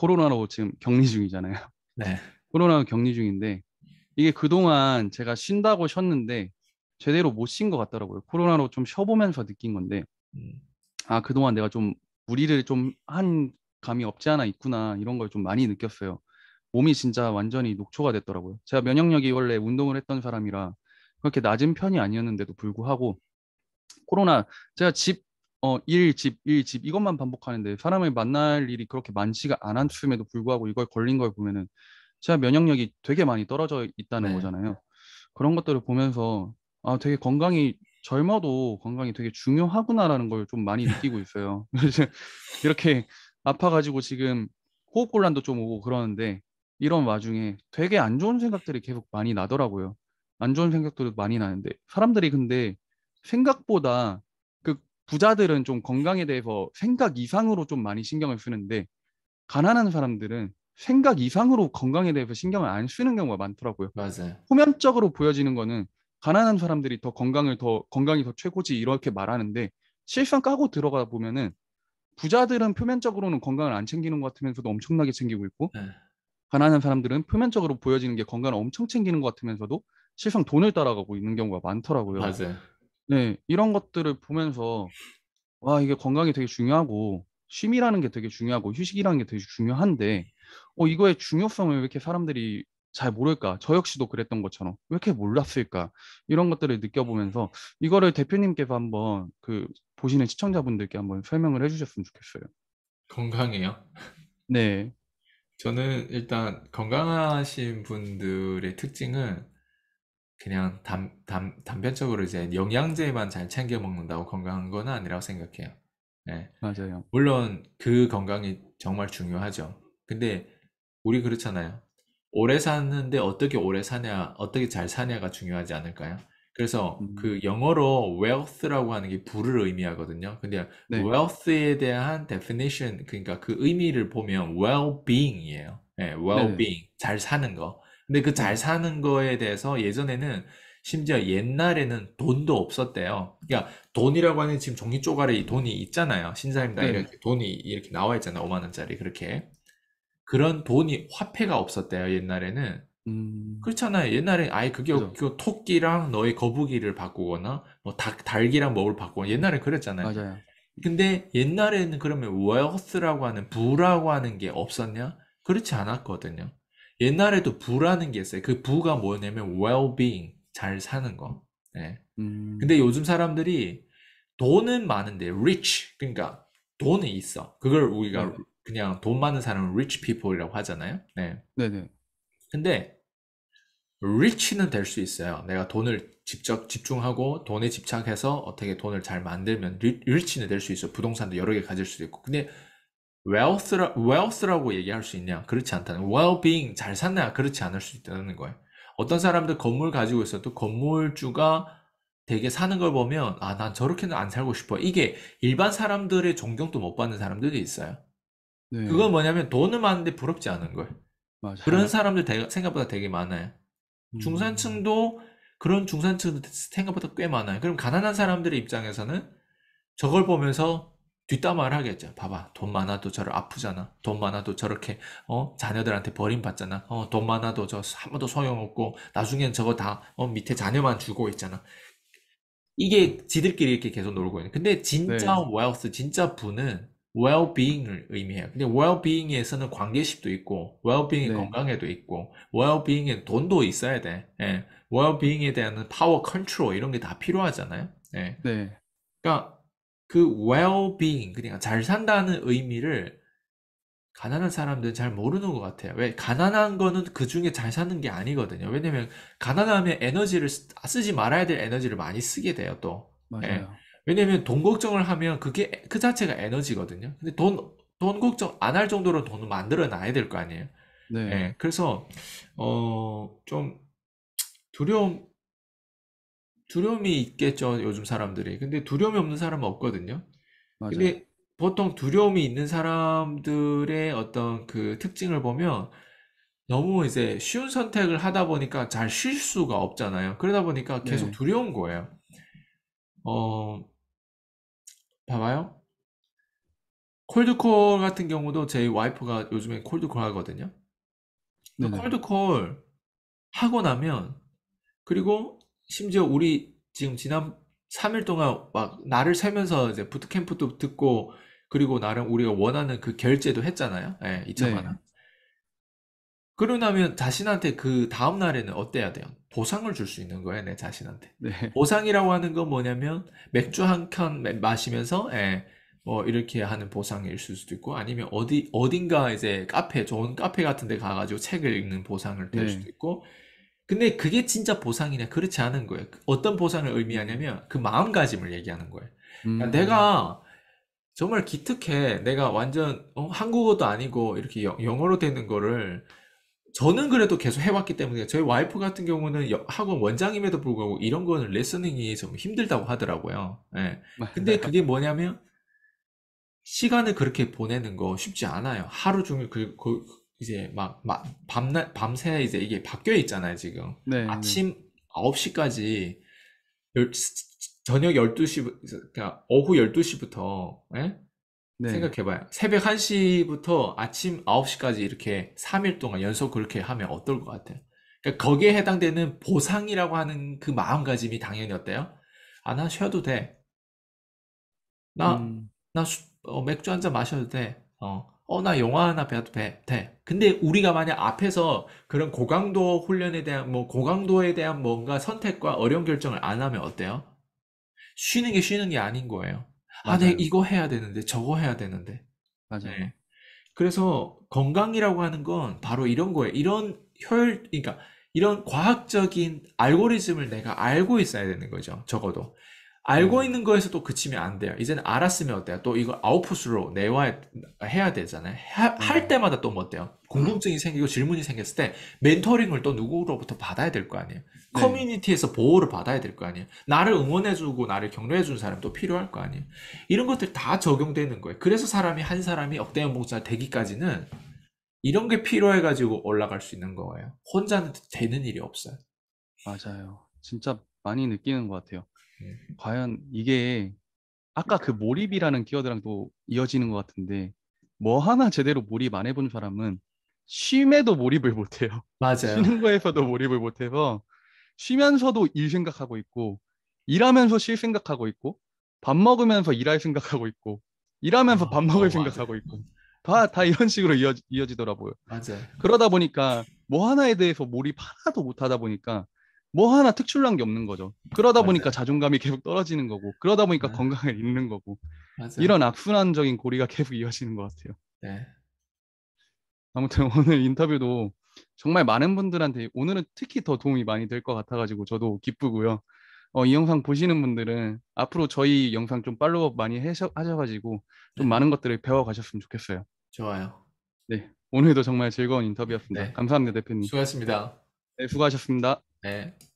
코로나로 지금 격리 중이잖아요. 네. 코로나 격리 중인데 이게 그동안 제가 쉰다고 쉬었는데 제대로 못 쉰 것 같더라고요. 코로나로 좀 쉬어보면서 느낀 건데 음. 아 그동안 내가 좀 무리를 좀 한 감이 없지 않아 있구나 이런 걸 좀 많이 느꼈어요. 몸이 진짜 완전히 녹초가 됐더라고요. 제가 면역력이 원래 운동을 했던 사람이라 그렇게 낮은 편이 아니었는데도 불구하고 코로나 제가 집 어, 일, 집, 일, 집 이것만 반복하는데 사람을 만날 일이 그렇게 많지가 않았음에도 불구하고 이걸 걸린 걸 보면은 제가 면역력이 되게 많이 떨어져 있다는 네. 거잖아요. 그런 것들을 보면서 아, 되게 건강이 젊어도 건강이 되게 중요하구나라는 걸 좀 많이 느끼고 있어요. 이렇게 아파가지고 지금 호흡곤란도 좀 오고 그러는데 이런 와중에 되게 안 좋은 생각들이 계속 많이 나더라고요. 안 좋은 생각들도 많이 나는데 사람들이 근데 생각보다 부자들은 좀 건강에 대해서 생각 이상으로 좀 많이 신경을 쓰는데 가난한 사람들은 생각 이상으로 건강에 대해서 신경을 안 쓰는 경우가 많더라고요. 맞아요. 표면적으로 보여지는 거는 가난한 사람들이 더 건강을 더 건강이 더 최고지 이렇게 말하는데 실상 까고 들어가 보면은 부자들은 표면적으로는 건강을 안 챙기는 것 같으면서도 엄청나게 챙기고 있고 네. 가난한 사람들은 표면적으로 보여지는 게 건강을 엄청 챙기는 것 같으면서도 실상 돈을 따라가고 있는 경우가 많더라고요. 맞아요. 네. 이런 것들을 보면서 와 이게 건강이 되게 중요하고 쉼이라는 게 되게 중요하고 휴식이라는 게 되게 중요한데 어 이거의 중요성을 왜 이렇게 사람들이 잘 모를까? 저 역시도 그랬던 것처럼 왜 이렇게 몰랐을까? 이런 것들을 느껴보면서 이거를 대표님께서 한번 그 보시는 시청자분들께 한번 설명을 해주셨으면 좋겠어요. 건강해요? 네. 저는 일단 건강하신 분들의 특징은 그냥 단, 단, 단편적으로 이제 영양제만 잘 챙겨 먹는다고 건강한 건 아니라고 생각해요. 네. 맞아요. 물론 그 건강이 정말 중요하죠. 근데 우리 그렇잖아요. 오래 사는데 어떻게 오래 사냐, 어떻게 잘 사냐가 중요하지 않을까요? 그래서 음. 그 영어로 wealth라고 하는 게 부를 의미하거든요. 근데 네. wealth에 대한 definition, 그러니까 그 의미를 보면 well-being이에요. 예, 네, well-being, 네. 잘 사는 거. 근데 그 잘 사는 거에 대해서 예전에는 심지어 옛날에는 돈도 없었대요. 그러니까 돈이라고 하는 지금 종이 쪼가리 돈이 있잖아요. 신사임당 네. 이렇게 돈이 이렇게 나와 있잖아요. 5만 원짜리 그렇게 그런 돈이 화폐가 없었대요. 옛날에는 음... 그렇잖아요. 옛날에 아예 그게 그 토끼랑 너의 거북이를 바꾸거나 뭐 닭, 닭이랑 먹을 바꾸거나 옛날에 그랬잖아요. 맞아요. 근데 옛날에는 그러면 월스라고 하는 부라고 하는 게 없었냐? 그렇지 않았거든요. 옛날에도 부라는 게 있어요. 그 부가 뭐냐면 well-being, 잘 사는 거. 네. 음. 근데 요즘 사람들이 돈은 많은데 rich 그러니까 돈은 있어. 그걸 우리가 네. 그냥 돈 많은 사람은 rich people이라고 하잖아요. 네. 네네. 근데 rich는 될 수 있어요. 내가 돈을 직접 집중하고 돈에 집착해서 어떻게 돈을 잘 만들면 rich는 될 수 있어. 부동산도 여러 개 가질 수도 있고. 근데 wealth라, wealth라고 얘기할 수 있냐? 그렇지 않다는 well-being 잘 샀냐? 그렇지 않을 수 있다는 거예요. 어떤 사람들 건물 가지고 있어도 건물주가 되게 사는 걸 보면 아난 저렇게는 안 살고 싶어 이게 일반 사람들의 존경도 못 받는 사람들도 있어요 네. 그건 뭐냐면 돈은 많은데 부럽지 않은 걸 맞아. 그런 사람들 대, 생각보다 되게 많아요 중산층도 음. 그런 중산층도 생각보다 꽤 많아요 그럼 가난한 사람들의 입장에서는 저걸 보면서 뒷담화를 하겠죠. 봐봐. 돈 많아도 저를 아프잖아. 돈 많아도 저렇게, 어, 자녀들한테 버림받잖아. 어, 돈 많아도 저 아무도 소용없고, 나중엔 저거 다, 어, 밑에 자녀만 주고 있잖아. 이게 지들끼리 이렇게 계속 놀고 있는. 근데 진짜 네. 웨alth, 진짜 부는 well-being을 의미해요. 근데 well-being에서는 관계식도 있고, well-being의 네. 건강에도 있고, well-being의 돈도 있어야 돼. 예. well-being에 대한 파워 컨트롤 이런 게 다 필요하잖아요. 예. 네. 그러니까 그 well-being 그러니까 잘 산다는 의미를 가난한 사람들은 잘 모르는 것 같아요. 왜 가난한 거는 그 중에 잘 사는 게 아니거든요. 왜냐면 가난하면 에너지를 아, 쓰지 말아야 될 에너지를 많이 쓰게 돼요. 또 예. 맞아요. 예. 왜냐면 돈 걱정을 하면 그게 그 자체가 에너지거든요. 근데 돈 돈 걱정 안 할 정도로 돈을 만들어 놔야 될 거 아니에요. 네. 예. 그래서 어 좀 두려움 두려움이 있겠죠, 요즘 사람들이. 근데 두려움이 없는 사람은 없거든요. 맞아요. 근데 보통 두려움이 있는 사람들의 어떤 그 특징을 보면 너무 이제 쉬운 선택을 하다 보니까 잘 쉴 수가 없잖아요. 그러다 보니까 네. 계속 네. 두려운 거예요. 어, 봐봐요. 콜드콜 같은 경우도 제 와이프가 요즘에 콜드콜 하거든요. 콜드콜 하고 나면, 그리고 심지어 우리 지금 지난 3일 동안 막 날을 새면서 이제 부트캠프도 듣고 그리고 나름 우리가 원하는 그 결제도 했잖아요. 예, 2천만 원. 네. 그러고 나면 자신한테 그 다음 날에는 어때야 돼요? 보상을 줄 수 있는 거예요, 내 자신한테. 네. 보상이라고 하는 건 뭐냐면 맥주 한 캔 마시면서 예, 뭐 이렇게 하는 보상일 수도 있고 아니면 어디 어딘가 이제 카페 좋은 카페 같은 데 가가지고 책을 읽는 보상을 될 네. 수도 있고 근데 그게 진짜 보상이냐? 그렇지 않은 거예요. 그 어떤 보상을 의미하냐면 그 마음가짐을 얘기하는 거예요. 그러니까 음. 내가 정말 기특해. 내가 완전 어, 한국어도 아니고 이렇게 영, 어로 되는 거를 저는 그래도 계속 해왔기 때문에 저희 와이프 같은 경우는 여, 학원 원장임에도 불구하고 이런 거는 레슨이 좀 힘들다고 하더라고요. 예. 네. 근데 그게 뭐냐면 시간을 그렇게 보내는 거 쉽지 않아요. 하루 종일 그, 그 이제 막, 막 밤낮 밤새 이제 이게 바뀌어 있잖아요, 지금. 네, 네. 아침 9시까지 열, 저녁 12시 그러니까 오후 12시부터 예? 네. 생각해봐요. 새벽 1시부터 아침 9시까지 이렇게 3일 동안 연속 그렇게 하면 어떨 것 같아요? 그러니까 거기에 해당되는 보상이라고 하는 그 마음가짐이 당연히 어때요? 아, 나 쉬어도 돼. 나, 음. 나 수, 어, 맥주 한 잔 마셔도 돼. 어, 어, 나 영화 하나 배워도 돼. 근데 우리가 만약 앞에서 그런 고강도 훈련에 대한, 뭐, 고강도에 대한 뭔가 선택과 어려운 결정을 안 하면 어때요? 쉬는 게 쉬는 게 아닌 거예요. 아, 네, 맞아요. 아, 내 이거 해야 되는데, 저거 해야 되는데. 맞아요. 네. 그래서 건강이라고 하는 건 바로 이런 거예요. 이런 효율, 그러니까 이런 과학적인 알고리즘을 내가 알고 있어야 되는 거죠. 적어도. 알고 음. 있는 거에서또 그치면 안 돼요. 이제는 알았으면 어때요? 또이걸 아웃풋으로 내화해야 되잖아요. 하, 할 음. 때마다 또 뭐 어때요? 궁금증이 생기고 질문이 생겼을 때 멘토링을 또 누구로부터 받아야 될 거 아니에요? 네. 커뮤니티에서 보호를 받아야 될 거 아니에요? 나를 응원해주고 나를 격려해주는 사람도 필요할 거 아니에요? 이런 것들 다 적용되는 거예요. 그래서 사람이 한 사람이 억대 연봉자 되기까지는 이런 게 필요해가지고 올라갈 수 있는 거예요. 혼자는 되는 일이 없어요. 맞아요. 진짜 많이 느끼는 것 같아요. 음. 과연 이게 아까 그 몰입이라는 키워드랑 또 이어지는 것 같은데 뭐 하나 제대로 몰입 안 해본 사람은 쉼에도 몰입을 못해요. 맞아요. 쉬는 거에서도 몰입을 못해서 쉬면서도 일 생각하고 있고 일하면서 쉴 생각하고 있고 밥 먹으면서 일할 생각하고 있고 일하면서 아, 밥 먹을 어, 생각하고 있고 다, 다 이런 식으로 이어지, 더라고요 맞아요. 그러다 보니까 뭐 하나에 대해서 몰입 하나도 못하다 보니까 뭐 하나 특출난 게 없는 거죠. 그러다 맞아요. 보니까 자존감이 계속 떨어지는 거고, 그러다 보니까 아. 건강을 잃는 거고, 맞아요. 이런 악순환적인 고리가 계속 이어지는 것 같아요. 네. 아무튼 오늘 인터뷰도 정말 많은 분들한테 오늘은 특히 더 도움이 많이 될 것 같아가지고 저도 기쁘고요. 어, 이 영상 보시는 분들은 앞으로 저희 영상 좀 팔로우 많이 하셔, 하셔가지고 좀 네. 많은 것들을 배워가셨으면 좋겠어요. 좋아요. 네. 오늘도 정말 즐거운 인터뷰였습니다. 네. 감사합니다, 대표님. 수고하셨습니다. 네, 수고하셨습니다. 哎。